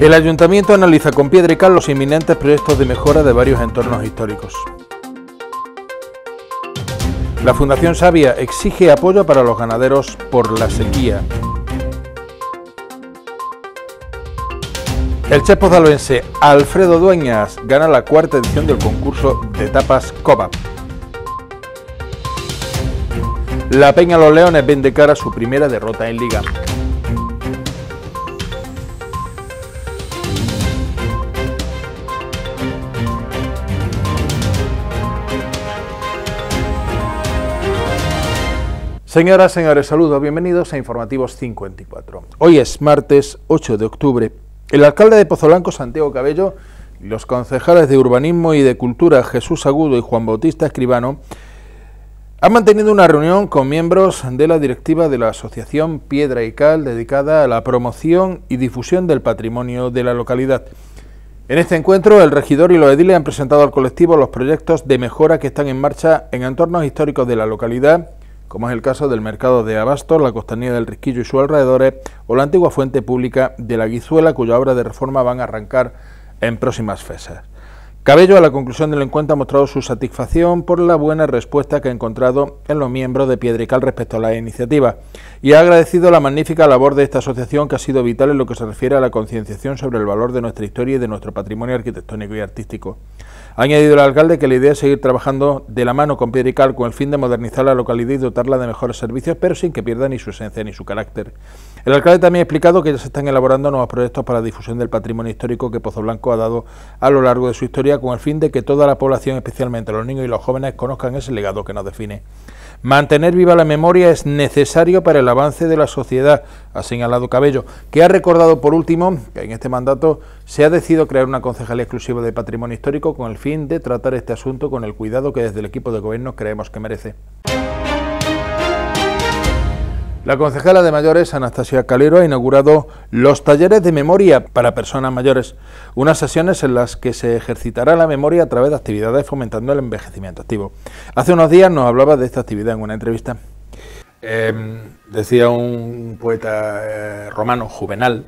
El ayuntamiento analiza con piedra y cal los inminentes proyectos de mejora de varios entornos históricos. La Fundación Sabia exige apoyo para los ganaderos por la sequía. El chef pozaloense Alfredo Dueñas gana la cuarta edición del concurso de tapas Cobap. La Peña Los Leones vende cara su primera derrota en Liga. Señoras, señores, saludos, bienvenidos a Informativos 54. Hoy es martes 8 de octubre. El alcalde de Pozolanco, Santiago Cabello, y los concejales de Urbanismo y de Cultura, Jesús Agudo y Juan Bautista Escribano, han mantenido una reunión con miembros de la directiva de la Asociación Piedra y Cal dedicada a la promoción y difusión del patrimonio de la localidad. En este encuentro, el regidor y los ediles han presentado al colectivo los proyectos de mejora que están en marcha en entornos históricos de la localidad como es el caso del mercado de Abastos, la costanía del Risquillo y sus alrededores, o la antigua fuente pública de la Guizuela, cuya obra de reforma van a arrancar en próximas fechas. Cabello, a la conclusión del encuentro, ha mostrado su satisfacción por la buena respuesta que ha encontrado en los miembros de Piedrical respecto a la iniciativa y ha agradecido la magnífica labor de esta asociación que ha sido vital en lo que se refiere a la concienciación sobre el valor de nuestra historia y de nuestro patrimonio arquitectónico y artístico. Ha añadido el alcalde que la idea es seguir trabajando de la mano con Piedra con el fin de modernizar la localidad y dotarla de mejores servicios, pero sin que pierda ni su esencia ni su carácter. El alcalde también ha explicado que ya se están elaborando nuevos proyectos para la difusión del patrimonio histórico que Pozo Blanco ha dado a lo largo de su historia con el fin de que toda la población, especialmente los niños y los jóvenes, conozcan ese legado que nos define. Mantener viva la memoria es necesario para el avance de la sociedad, ha señalado Cabello, que ha recordado por último que en este mandato se ha decidido crear una concejalía exclusiva de patrimonio histórico con el fin de tratar este asunto con el cuidado que desde el equipo de gobierno creemos que merece. La concejala de mayores, Anastasia Calero, ha inaugurado los talleres de memoria para personas mayores, unas sesiones en las que se ejercitará la memoria a través de actividades fomentando el envejecimiento activo. Hace unos días nos hablaba de esta actividad en una entrevista. Em, decía un poeta eh, romano, Juvenal,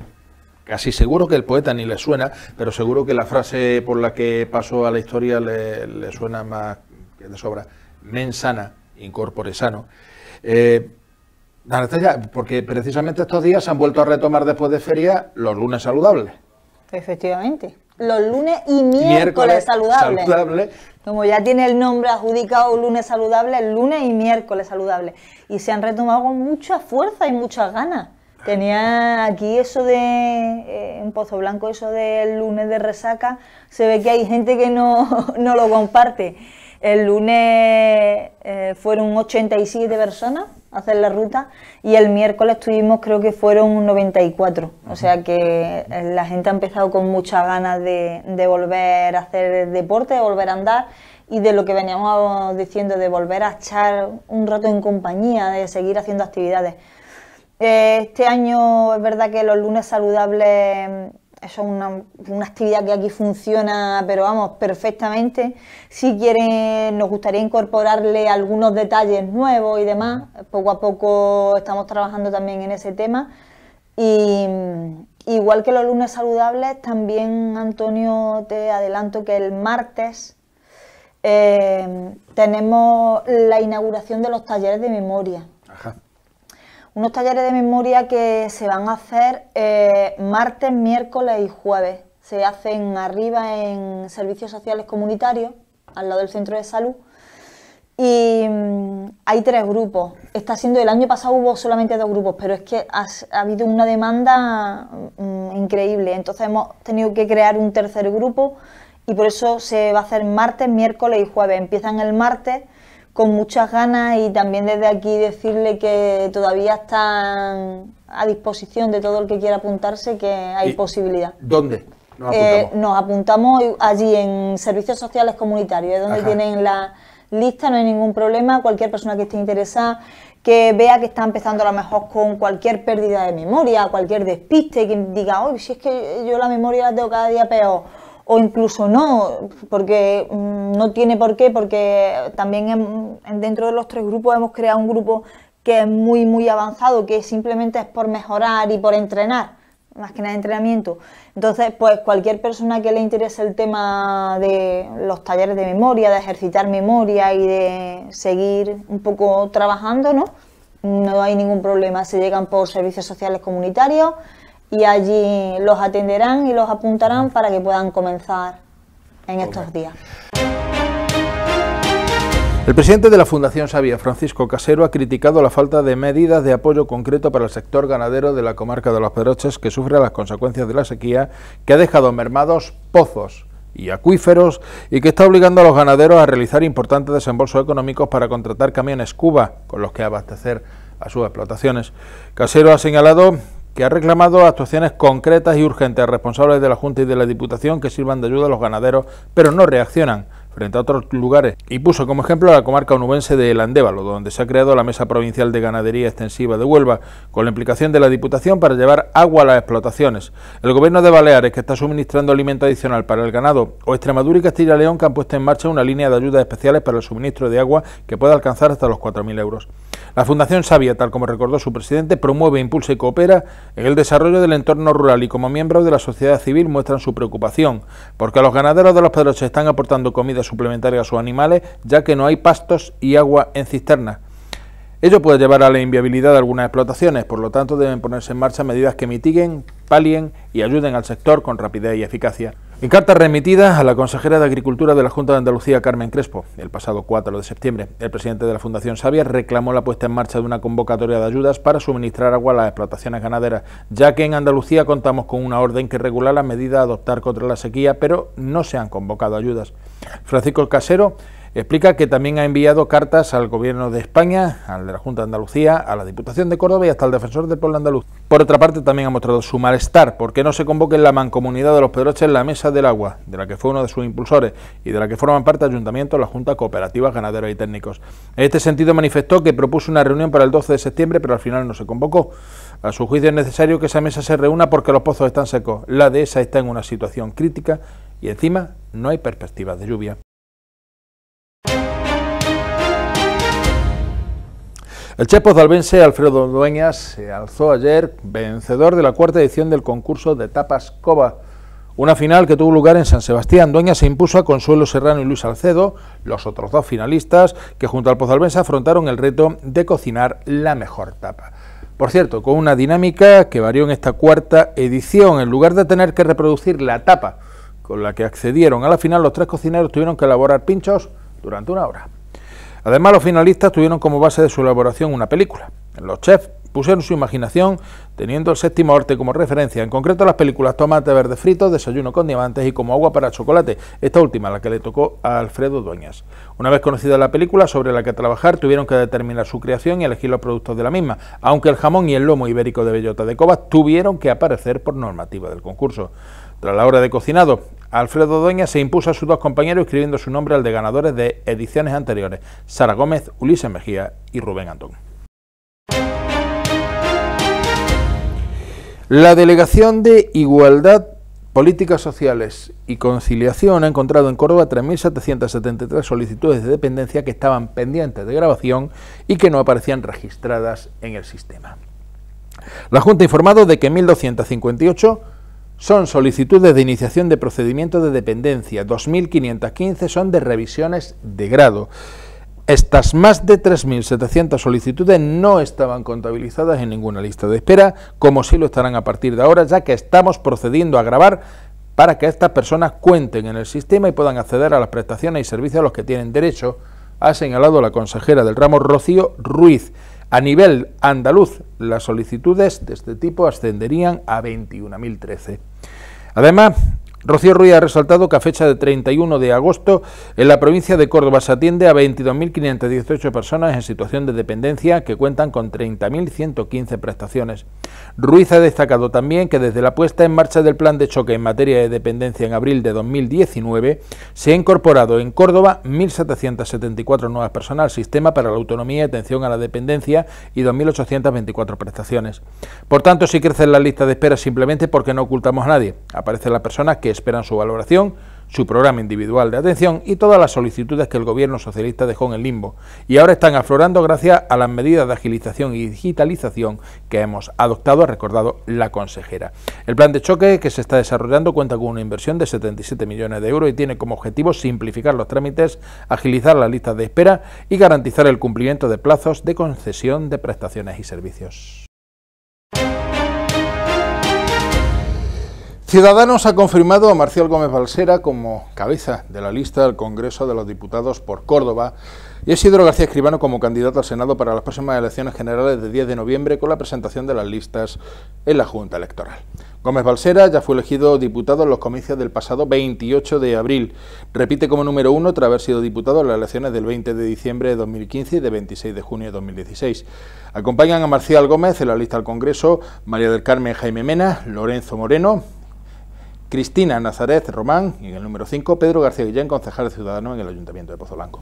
casi seguro que el poeta ni le suena, pero seguro que la frase por la que pasó a la historia le, suena más que de sobra, mensana, incorpore sano. Eh, porque precisamente estos días se han vuelto a retomar después de feria los lunes saludables. Efectivamente. Los lunes y miércoles, saludables. Como ya tiene el nombre adjudicado lunes saludable, el lunes y miércoles saludables Y se han retomado con mucha fuerza y muchas ganas. Tenía aquí eso de, Un eh, en Pozo Blanco, eso del lunes de resaca, se ve que hay gente que no, no lo comparte. El lunes eh, fueron 87 personas hacer la ruta y el miércoles tuvimos creo que fueron 94, o sea que eh, la gente ha empezado con muchas ganas de, de volver a hacer deporte, de volver a andar y de lo que veníamos diciendo de volver a echar un rato en compañía, de seguir haciendo actividades. Eh, este año es verdad que los lunes saludables eso es una, actividad que aquí funciona, pero vamos, perfectamente. Si quieren, nos gustaría incorporarle algunos detalles nuevos y demás. Poco a poco estamos trabajando también en ese tema. Y igual que los lunes saludables, también, Antonio, te adelanto que el martes eh, tenemos la inauguración de los talleres de memoria. Ajá unos talleres de memoria que se van a hacer eh, martes, miércoles y jueves. Se hacen arriba en servicios sociales comunitarios, al lado del centro de salud. Y mm, hay tres grupos. Está siendo, el año pasado hubo solamente dos grupos, pero es que ha, habido una demanda mm, increíble. Entonces hemos tenido que crear un tercer grupo y por eso se va a hacer martes, miércoles y jueves. Empiezan el martes con muchas ganas y también desde aquí decirle que todavía están a disposición de todo el que quiera apuntarse, que hay posibilidad. ¿Dónde? Eh, nos apuntamos. allí en Servicios Sociales Comunitarios, es donde tienen la lista, no hay ningún problema, cualquier persona que esté interesada que vea que está empezando a lo mejor con cualquier pérdida de memoria, cualquier despiste, que diga, hoy si es que yo la memoria la tengo cada día peor, o incluso no, porque mm, no tiene por qué, porque también dentro de los tres grupos hemos creado un grupo que es muy, muy avanzado, que simplemente es por mejorar y por entrenar, más que nada entrenamiento. Entonces, pues cualquier persona que le interese el tema de los talleres de memoria, de ejercitar memoria y de seguir un poco trabajando, ¿no? No hay ningún problema, se llegan por servicios sociales comunitarios y allí los atenderán y los apuntarán para que puedan comenzar en estos días. El presidente de la Fundación Sabia, Francisco Casero, ha criticado la falta de medidas de apoyo concreto para el sector ganadero de la comarca de Los Peroches que sufre las consecuencias de la sequía, que ha dejado mermados pozos y acuíferos y que está obligando a los ganaderos a realizar importantes desembolsos económicos para contratar camiones Cuba con los que abastecer a sus explotaciones. Casero ha señalado que ha reclamado actuaciones concretas y urgentes a responsables de la Junta y de la Diputación que sirvan de ayuda a los ganaderos, pero no reaccionan frente a otros lugares y puso como ejemplo la comarca onubense de Andévalo, donde se ha creado la Mesa Provincial de Ganadería Extensiva de Huelva, con la implicación de la Diputación para llevar agua a las explotaciones. El Gobierno de Baleares, que está suministrando alimento adicional para el ganado, o Extremadura y Castilla y León, que han puesto en marcha una línea de ayudas especiales para el suministro de agua que puede alcanzar hasta los 4.000 euros. La Fundación Sabia, tal como recordó su presidente, promueve, impulsa y coopera en el desarrollo del entorno rural y como miembros de la sociedad civil muestran su preocupación porque los ganaderos de los Pedroches están aportando comida suplementaria a sus animales, ya que no hay pastos y agua en cisternas. Ello puede llevar a la inviabilidad de algunas explotaciones, por lo tanto deben ponerse en marcha medidas que mitiguen, palien y ayuden al sector con rapidez y eficacia. En carta remitida a la consejera de Agricultura de la Junta de Andalucía, Carmen Crespo, el pasado 4 de septiembre, el presidente de la Fundación Sabia reclamó la puesta en marcha de una convocatoria de ayudas para suministrar agua a las explotaciones ganaderas, ya que en Andalucía contamos con una orden que regula la medida a adoptar contra la sequía, pero no se han convocado ayudas. Francisco Casero Explica que también ha enviado cartas al Gobierno de España, al de la Junta de Andalucía, a la Diputación de Córdoba y hasta al Defensor del Pueblo Andaluz. Por otra parte, también ha mostrado su malestar porque no se convoque en la mancomunidad de los Pedroches la Mesa del Agua, de la que fue uno de sus impulsores y de la que forman parte ayuntamientos, la Junta, cooperativas, ganaderos y técnicos. En este sentido, manifestó que propuso una reunión para el 12 de septiembre, pero al final no se convocó. A su juicio es necesario que esa mesa se reúna porque los pozos están secos, la dehesa está en una situación crítica y encima no hay perspectivas de lluvia. El chef zalbense Alfredo Dueñas se alzó ayer vencedor de la cuarta edición del concurso de tapas cova. una final que tuvo lugar en San Sebastián. Dueñas se impuso a Consuelo Serrano y Luis Alcedo, los otros dos finalistas que junto al pozalbense afrontaron el reto de cocinar la mejor tapa. Por cierto, con una dinámica que varió en esta cuarta edición, en lugar de tener que reproducir la tapa con la que accedieron a la final, los tres cocineros tuvieron que elaborar pinchos durante una hora. Además, los finalistas tuvieron como base de su elaboración una película. Los chefs pusieron su imaginación teniendo el séptimo arte como referencia, en concreto las películas Tomate Verde Frito, Desayuno con Diamantes y Como Agua para Chocolate, esta última la que le tocó a Alfredo Dueñas. Una vez conocida la película sobre la que trabajar, tuvieron que determinar su creación y elegir los productos de la misma, aunque el jamón y el lomo ibérico de bellota de Cobas tuvieron que aparecer por normativa del concurso. Tras la hora de cocinado, Alfredo Doña se impuso a sus dos compañeros escribiendo su nombre al de ganadores de ediciones anteriores, Sara Gómez, Ulises Mejía y Rubén Antón. La Delegación de Igualdad, Políticas Sociales y Conciliación ha encontrado en Córdoba 3.773 solicitudes de dependencia que estaban pendientes de grabación y que no aparecían registradas en el sistema. La Junta ha informado de que 1.258 son solicitudes de iniciación de procedimiento de dependencia, 2.515 son de revisiones de grado. Estas más de 3.700 solicitudes no estaban contabilizadas en ninguna lista de espera, como sí lo estarán a partir de ahora, ya que estamos procediendo a grabar para que estas personas cuenten en el sistema y puedan acceder a las prestaciones y servicios a los que tienen derecho, ha señalado la consejera del ramo Rocío Ruiz. A nivel andaluz, las solicitudes de este tipo ascenderían a 21.013. Además, Rocío Ruiz ha resaltado que a fecha de 31 de agosto en la provincia de Córdoba se atiende a 22.518 personas en situación de dependencia que cuentan con 30.115 prestaciones. Ruiz ha destacado también que desde la puesta en marcha del plan de choque en materia de dependencia en abril de 2019, se ha incorporado en Córdoba 1.774 nuevas personas al sistema para la autonomía y atención a la dependencia y 2.824 prestaciones. Por tanto, si crecen la lista de espera simplemente porque no ocultamos a nadie, aparecen las personas que esperan su valoración, su programa individual de atención y todas las solicitudes que el gobierno socialista dejó en el limbo y ahora están aflorando gracias a las medidas de agilización y digitalización que hemos adoptado, ha recordado la consejera. El plan de choque que se está desarrollando cuenta con una inversión de 77 millones de euros y tiene como objetivo simplificar los trámites, agilizar las listas de espera y garantizar el cumplimiento de plazos de concesión de prestaciones y servicios. Ciudadanos ha confirmado a Marcial Gómez Balsera como cabeza de la lista del Congreso de los Diputados por Córdoba y a Isidro García Escribano como candidato al Senado para las próximas elecciones generales de 10 de noviembre con la presentación de las listas en la Junta Electoral. Gómez Balsera ya fue elegido diputado en los comicios del pasado 28 de abril. Repite como número uno tras haber sido diputado en las elecciones del 20 de diciembre de 2015 y de 26 de junio de 2016. Acompañan a Marcial Gómez en la lista al Congreso, María del Carmen Jaime Mena, Lorenzo Moreno, Cristina Nazaret Román y en el número 5 Pedro García Guillén, concejal de Ciudadanos en el Ayuntamiento de Pozo Blanco.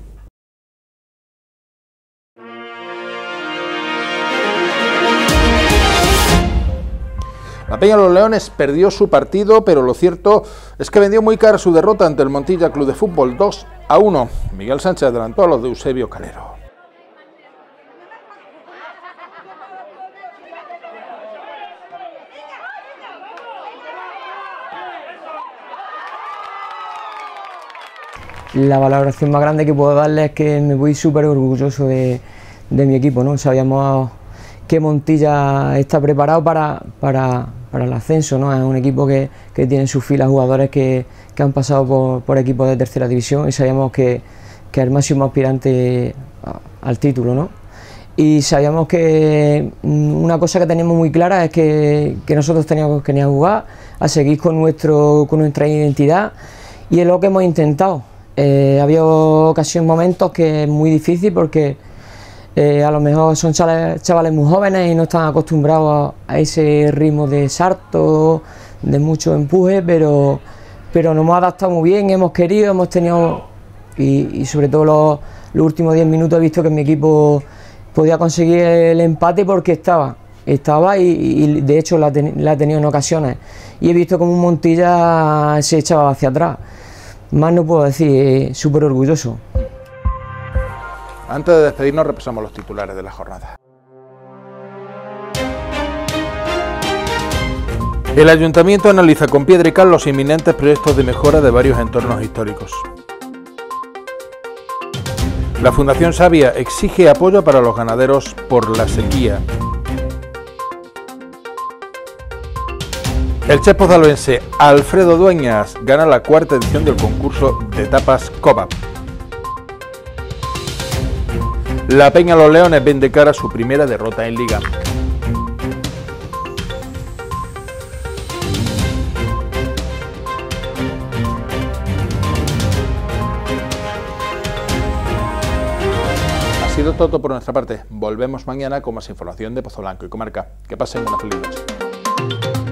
La Peña de los Leones perdió su partido, pero lo cierto es que vendió muy cara su derrota ante el Montilla Club de Fútbol 2 a 1. Miguel Sánchez adelantó a los de Eusebio Calero. la valoración más grande que puedo darle es que me voy súper orgulloso de, mi equipo, ¿no? Sabíamos que Montilla está preparado para, para, el ascenso, ¿no? Es un equipo que, tiene en sus filas jugadores que, han pasado por, equipos de tercera división y sabíamos que, es el máximo aspirante al título, ¿no? Y sabíamos que mm, una cosa que teníamos muy clara es que, nosotros teníamos que a jugar, a seguir con, nuestro, con nuestra identidad y es lo que hemos intentado. Eh, había ocasión, momentos que es muy difícil porque eh, a lo mejor son chavales, muy jóvenes y no están acostumbrados a, ese ritmo de sarto, de mucho empuje, pero, pero nos hemos adaptado muy bien, hemos querido, hemos tenido, y, sobre todo los, últimos 10 minutos he visto que mi equipo podía conseguir el empate porque estaba, estaba y, de hecho la, he la, ha tenido en ocasiones. Y he visto como un Montilla se echaba hacia atrás. Más no puedo decir, eh, súper orgulloso. Antes de despedirnos repasamos los titulares de la jornada. El Ayuntamiento analiza con piedra y cal los inminentes proyectos de mejora de varios entornos históricos. La Fundación Sabia exige apoyo para los ganaderos por la sequía. El chef Alfredo Dueñas gana la cuarta edición del concurso de tapas copa La Peña Los Leones vende cara su primera derrota en Liga. Ha sido todo por nuestra parte. Volvemos mañana con más información de Pozo Blanco y Comarca. Que pasen una feliz